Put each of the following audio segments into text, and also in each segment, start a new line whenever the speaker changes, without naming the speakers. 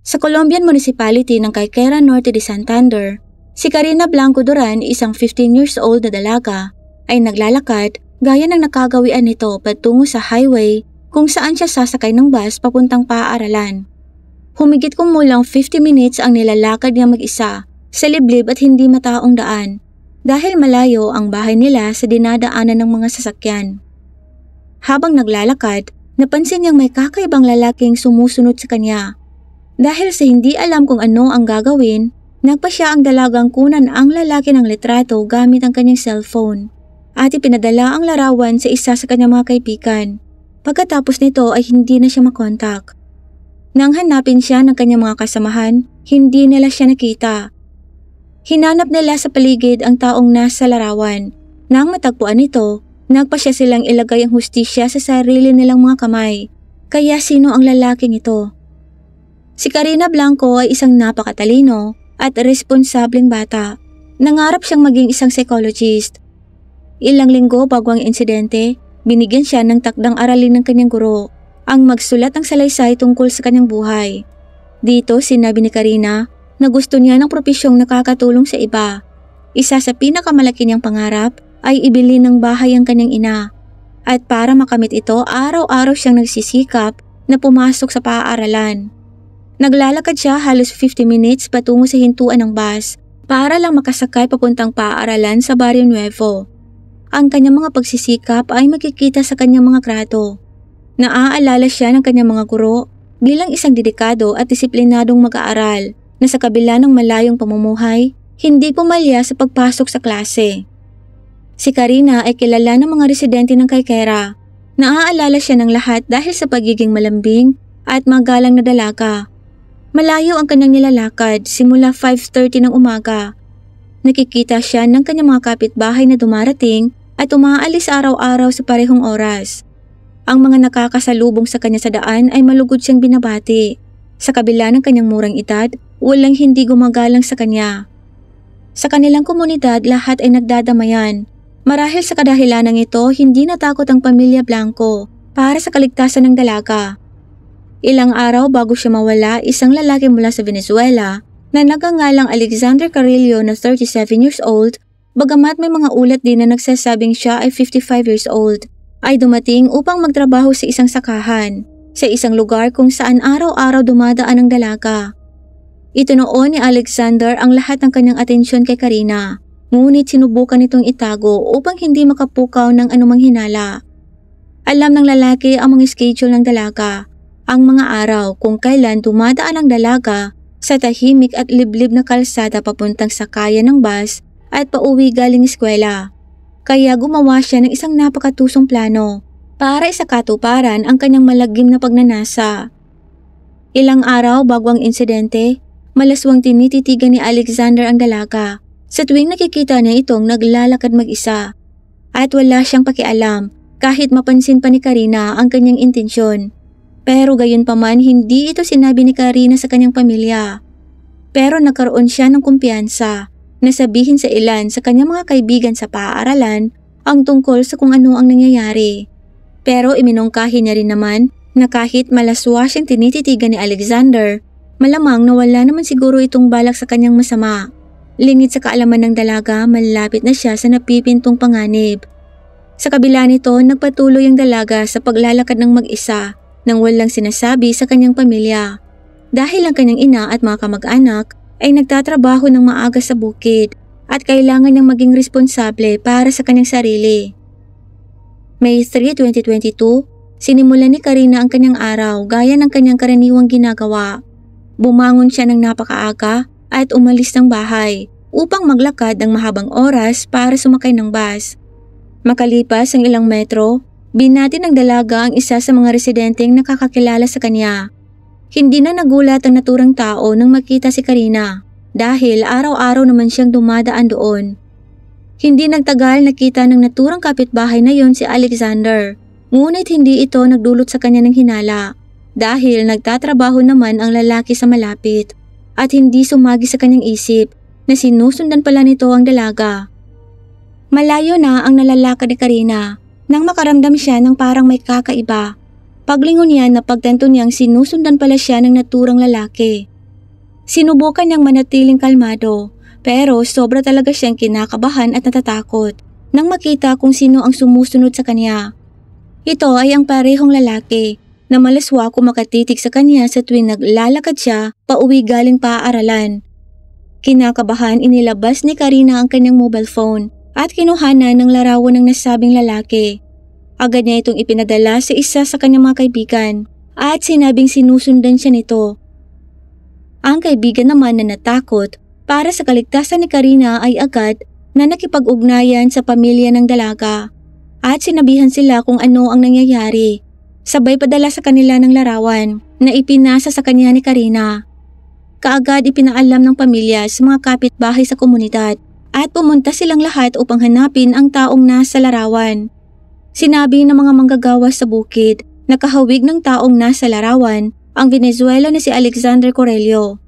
Sa Colombian municipality ng Caicera Norte de Santander, si Karina Blanco Duran, isang 15 years old na dalaga, ay naglalakad gaya ng nakagawian nito patungo sa highway kung saan siya sasakay ng bus papuntang paaralan. Humigit kumulang 50 minutes ang nilalakad niya mag-isa sa liblib at hindi mataong daan dahil malayo ang bahay nila sa dinadaanan ng mga sasakyan. Habang naglalakad, napansin niyang may kakaibang lalaking sumusunod sa kanya dahil sa hindi alam kung ano ang gagawin, nagpa siya ang dalagang kunan ang lalaki ng litrato gamit ang kanyang cellphone at ipinadala ang larawan sa isa sa kanyang mga kaibigan. Pagkatapos nito ay hindi na siya makontak. Nang hanapin siya ng kanyang mga kasamahan, hindi nila siya nakita. Hinanap nila sa paligid ang taong nasa larawan. Nang matagpuan ito, nagpa siya silang ilagay ang hustisya sa sarili nilang mga kamay. Kaya sino ang lalaking ito? Si Karina Blanco ay isang napakatalino at responsableng bata. Nangarap siyang maging isang psychologist. Ilang linggo bago ang insidente, binigyan siya ng takdang aralin ng kanyang guro ang magsulat ng salaysay tungkol sa kanyang buhay. Dito sinabi ni Karina na gusto niya ng propesyong nakakatulong sa iba. Isa sa pinakamalaki niyang pangarap ay ibili ng bahay ang kanyang ina. At para makamit ito, araw-araw siyang nagsisikap na pumasok sa paaralan. Naglalakad siya halos 50 minutes patungo sa hintuan ng bus para lang makasakay papuntang paaralan sa Barrio Nuevo. Ang kanyang mga pagsisikap ay makikita sa kanyang mga krato. Naaalala siya ng kanyang mga guro bilang isang dedikado at disiplinadong mag-aaral na sa kabila ng malayong pamumuhay, hindi pumalya sa pagpasok sa klase. Si Karina ay kilala ng mga residente ng Kaykera. Naaalala siya ng lahat dahil sa pagiging malambing at magalang na dalaga Malayo ang kanyang nilalakad simula 5.30 ng umaga. Nakikita siya ng kanyang mga kapitbahay na dumarating at umaalis araw-araw sa parehong oras. Ang mga nakakasalubong sa kanya sa daan ay malugod siyang binabati. Sa kabila ng kanyang murang edad, walang hindi gumagalang sa kanya. Sa kanilang komunidad, lahat ay nagdadamayan. Marahil sa kadahilanang ito, hindi natakot ang pamilya Blanco para sa kaligtasan ng dalaga. Ilang araw bago siya mawala, isang lalaki mula sa Venezuela na nagangalang Alexander Carrillo na 37 years old, bagamat may mga ulat din na nagsasabing siya ay 55 years old, ay dumating upang magtrabaho sa isang sakahan, sa isang lugar kung saan araw-araw dumadaan ang dalaga. Ito noon ni Alexander ang lahat ng kanyang atensyon kay Karina, ngunit sinubukan itong itago upang hindi makapukaw ng anumang hinala. Alam ng lalaki ang mga schedule ng dalaga ang mga araw kung kailan tumadaan ang dalaga sa tahimik at liblib na kalsada papuntang sakayan ng bus at pauwi galing eskwela. Kaya gumawa siya ng isang napakatusong plano para isakatuparan ang kanyang malagim na pagnanasa. Ilang araw bago ang insidente, malaswang tinititigan ni Alexander ang dalaga sa tuwing nakikita niya itong naglalakad mag-isa. At wala siyang pakialam kahit mapansin pa ni Karina ang kanyang intensyon. Pero gayon pa man, hindi ito sinabi ni Karina sa kanyang pamilya. Pero nagkaroon siya ng kumpiyansa na sabihin sa ilan sa kanyang mga kaibigan sa paaralan ang tungkol sa kung ano ang nangyayari. Pero iminungkahi niya rin naman na kahit malaswa siyang tinititigan ni Alexander, malamang na wala naman siguro itong balak sa kanyang masama. Lingid sa kaalaman ng dalaga, malapit na siya sa napipintong panganib. Sa kabila nito, nagpatuloy ang dalaga sa paglalakad ng mag-isa nang walang sinasabi sa kanyang pamilya. Dahil ang kanyang ina at mga kamag-anak ay nagtatrabaho ng maaga sa bukid at kailangan niyang maging responsable para sa kanyang sarili. May 3, 2022, sinimulan ni Karina ang kanyang araw gaya ng kanyang karaniwang ginagawa. Bumangon siya ng napakaaga at umalis ng bahay upang maglakad ng mahabang oras para sumakay ng bus. Makalipas ang ilang metro, Binati ng dalaga ang isa sa mga residenteng nakakakilala sa kanya. Hindi na nagulat ang naturang tao nang makita si Karina dahil araw-araw naman siyang dumadaan doon. Hindi nagtagal nakita ng naturang kapitbahay na yon si Alexander ngunit hindi ito nagdulot sa kanya ng hinala dahil nagtatrabaho naman ang lalaki sa malapit at hindi sumagi sa kanyang isip na sinusundan pala nito ang dalaga. Malayo na ang nalalakad ni Karina nang makaramdam siya ng parang may kakaiba. Paglingon niya na pagtanto niyang sinusundan pala siya ng naturang lalaki. Sinubukan niyang manatiling kalmado pero sobra talaga siyang kinakabahan at natatakot nang makita kung sino ang sumusunod sa kanya. Ito ay ang parehong lalaki na malaswa makatitig sa kanya sa tuwing naglalakad siya pauwi galing paaralan. Kinakabahan inilabas ni Karina ang kanyang mobile phone at kinuhanan ng larawan ng nasabing lalaki. Agad niya itong ipinadala sa isa sa kanyang mga kaibigan at sinabing sinusundan siya nito. Ang kaibigan naman na natakot para sa kaligtasan ni Karina ay agad na nakipag-ugnayan sa pamilya ng dalaga at sinabihan sila kung ano ang nangyayari. Sabay padala sa kanila ng larawan na ipinasa sa kanya ni Karina. Kaagad ipinaalam ng pamilya sa mga kapitbahay sa komunidad at pumunta silang lahat upang hanapin ang taong nasa larawan. Sinabi ng mga manggagawa sa bukid nakahawig ng taong nasa larawan ang Venezuela na si Alexander Corelio.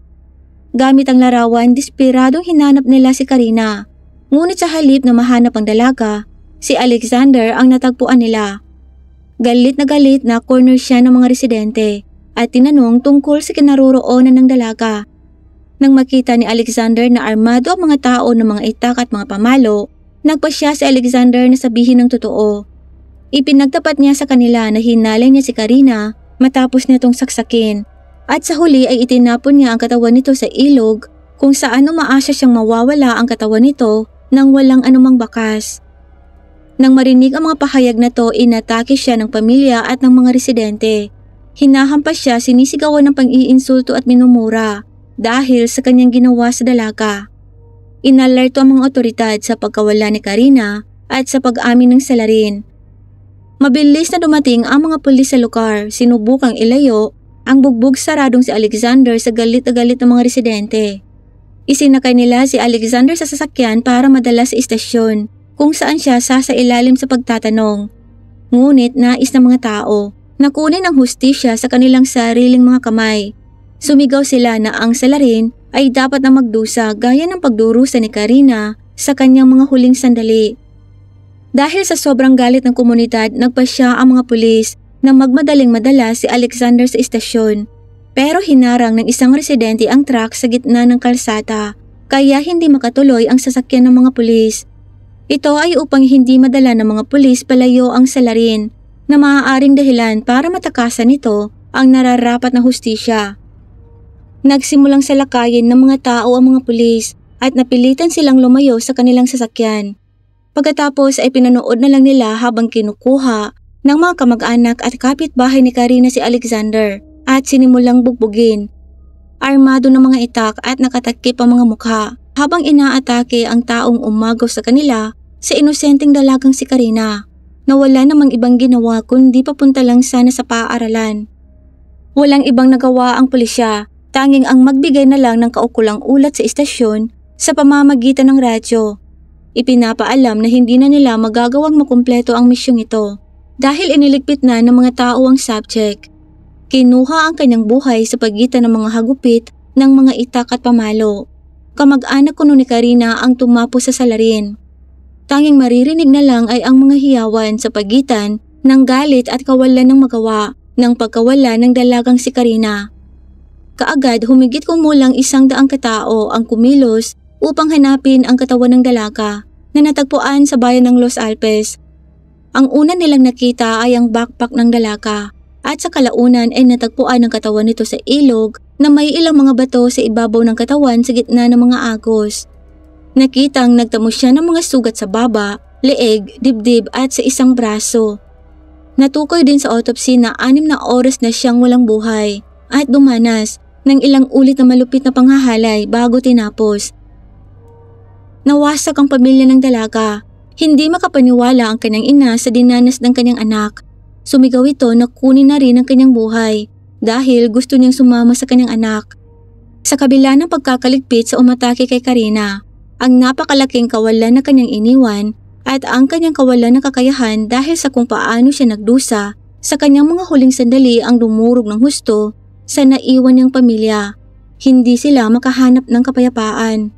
Gamit ang larawan, desperadong hinanap nila si Karina. Ngunit sa halip na mahanap ang dalaga, si Alexander ang natagpuan nila. Galit na galit na corner siya ng mga residente at tinanong tungkol sa kinaroroonan ng dalaga nang makita ni Alexander na armado ang mga tao ng mga itak at mga pamalo, nagpa siya si Alexander na sabihin ng totoo. Ipinagtapat niya sa kanila na hinalay niya si Karina matapos nitong saksakin at sa huli ay itinapon niya ang katawan nito sa ilog kung saan umaasa siyang mawawala ang katawan nito nang walang anumang bakas. Nang marinig ang mga pahayag na to, inatake siya ng pamilya at ng mga residente. Hinahampas siya, sinisigawan ng pang-iinsulto at minumura dahil sa kanyang ginawa sa dalaga. Inalerto ang mga otoridad sa pagkawala ni Karina at sa pag-amin ng salarin. Mabilis na dumating ang mga pulis sa lugar, sinubukang ilayo ang bugbog saradong si Alexander sa galit na galit ng mga residente. Isinakay nila si Alexander sa sasakyan para madala sa istasyon kung saan siya sasailalim sa pagtatanong. Ngunit nais ng mga tao na kunin ang hustisya sa kanilang sariling mga kamay Sumigaw sila na ang salarin ay dapat na magdusa gaya ng pagdurusa ni Karina sa kanyang mga huling sandali. Dahil sa sobrang galit ng komunidad, nagpa siya ang mga pulis na magmadaling madala si Alexander sa istasyon. Pero hinarang ng isang residente ang truck sa gitna ng kalsata kaya hindi makatuloy ang sasakyan ng mga pulis. Ito ay upang hindi madala ng mga pulis palayo ang salarin na maaaring dahilan para matakasan nito ang nararapat na hustisya. Nagsimulang salakayin ng mga tao ang mga pulis at napilitan silang lumayo sa kanilang sasakyan. Pagkatapos ay pinanood na lang nila habang kinukuha ng mga kamag-anak at kapitbahay ni Karina si Alexander at sinimulang bugbugin. Armado ng mga itak at nakatakip ang mga mukha habang inaatake ang taong umagaw sa kanila sa inosenteng dalagang si Karina na wala namang ibang ginawa kundi papunta lang sana sa paaralan. Walang ibang nagawa ang pulisya Tanging ang magbigay na lang ng kaukulang ulat sa istasyon sa pamamagitan ng radyo. Ipinapaalam na hindi na nila magagawang makumpleto ang misyong ito dahil iniligpit na ng mga tao ang subject. Kinuha ang kanyang buhay sa pagitan ng mga hagupit ng mga itak at pamalo. Kamag-anak ko ni Karina ang tumapo sa salarin. Tanging maririnig na lang ay ang mga hiyawan sa pagitan ng galit at kawalan ng magawa ng pagkawala ng dalagang si Karina. Kaagad humigit kumulang isang daang katao ang kumilos upang hanapin ang katawan ng dalaka na natagpuan sa bayan ng Los Alpes. Ang una nilang nakita ay ang backpack ng dalaka at sa kalaunan ay natagpuan ang katawan nito sa ilog na may ilang mga bato sa ibabaw ng katawan sa gitna ng mga agos. Nakitang nagtamo siya ng mga sugat sa baba, leeg, dibdib at sa isang braso. Natukoy din sa autopsy na anim na oras na siyang walang buhay at dumanas ng ilang ulit na malupit na panghahalay bago tinapos. Nawasak ang pamilya ng dalaga. Hindi makapaniwala ang kanyang ina sa dinanas ng kanyang anak. Sumigaw ito na kunin na rin ang kanyang buhay dahil gusto niyang sumama sa kanyang anak. Sa kabila ng pagkakaligpit sa umatake kay Karina, ang napakalaking kawalan na kanyang iniwan at ang kanyang kawalan ng kakayahan dahil sa kung paano siya nagdusa sa kanyang mga huling sandali ang dumurog ng husto sa naiwan niyang pamilya. Hindi sila makahanap ng kapayapaan.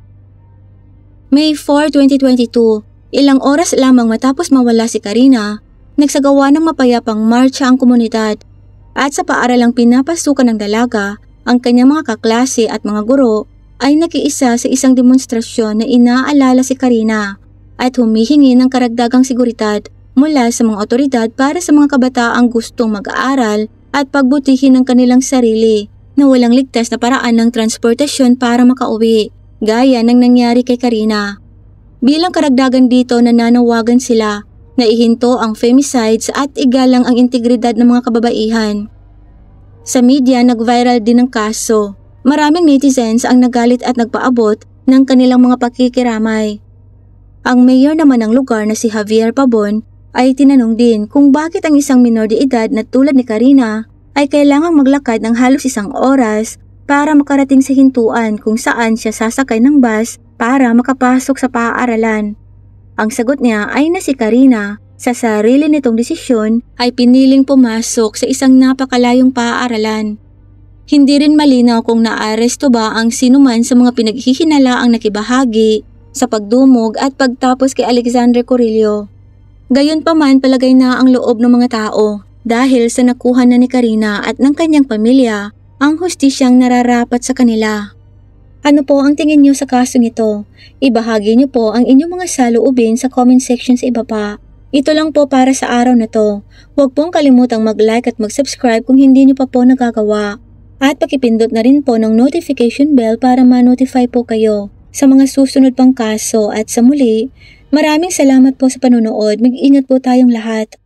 May 4, 2022, ilang oras lamang matapos mawala si Karina, nagsagawa ng mapayapang marcha ang komunidad at sa paaralang pinapasukan ng dalaga, ang kanyang mga kaklase at mga guro ay nakiisa sa isang demonstrasyon na inaalala si Karina at humihingi ng karagdagang seguridad mula sa mga otoridad para sa mga kabataang gustong mag-aaral at pagbutihin ng kanilang sarili na walang ligtas na paraan ng transportasyon para makauwi, gaya ng nangyari kay Karina. Bilang karagdagan dito nanawagan sila na ihinto ang femicides at igalang ang integridad ng mga kababaihan. Sa media, nag-viral din ang kaso. Maraming netizens ang nagalit at nagpaabot ng kanilang mga pakikiramay. Ang mayor naman ng lugar na si Javier Pabon ay tinanong din kung bakit ang isang minor de edad na tulad ni Karina ay kailangang maglakad ng halos isang oras para makarating sa hintuan kung saan siya sasakay ng bus para makapasok sa paaralan. Ang sagot niya ay na si Karina sa sarili nitong desisyon ay piniling pumasok sa isang napakalayong paaralan. Hindi rin malinaw kung naaresto ba ang sinuman sa mga pinaghihinalaang nakibahagi sa pagdumog at pagtapos kay Alexander Corillo. Gayunpaman palagay na ang loob ng mga tao dahil sa nakuha na ni Karina at ng kanyang pamilya ang hustisyang nararapat sa kanila. Ano po ang tingin niyo sa kasong ito? Ibahagi niyo po ang inyong mga saloobin sa comment section sa iba pa. Ito lang po para sa araw na to. Huwag pong kalimutang mag-like at mag-subscribe kung hindi niyo pa po nagagawa. At pakipindot na rin po ng notification bell para ma-notify po kayo sa mga susunod pang kaso at sa muli, Maraming salamat po sa panonood. Mag-ingat po tayong lahat.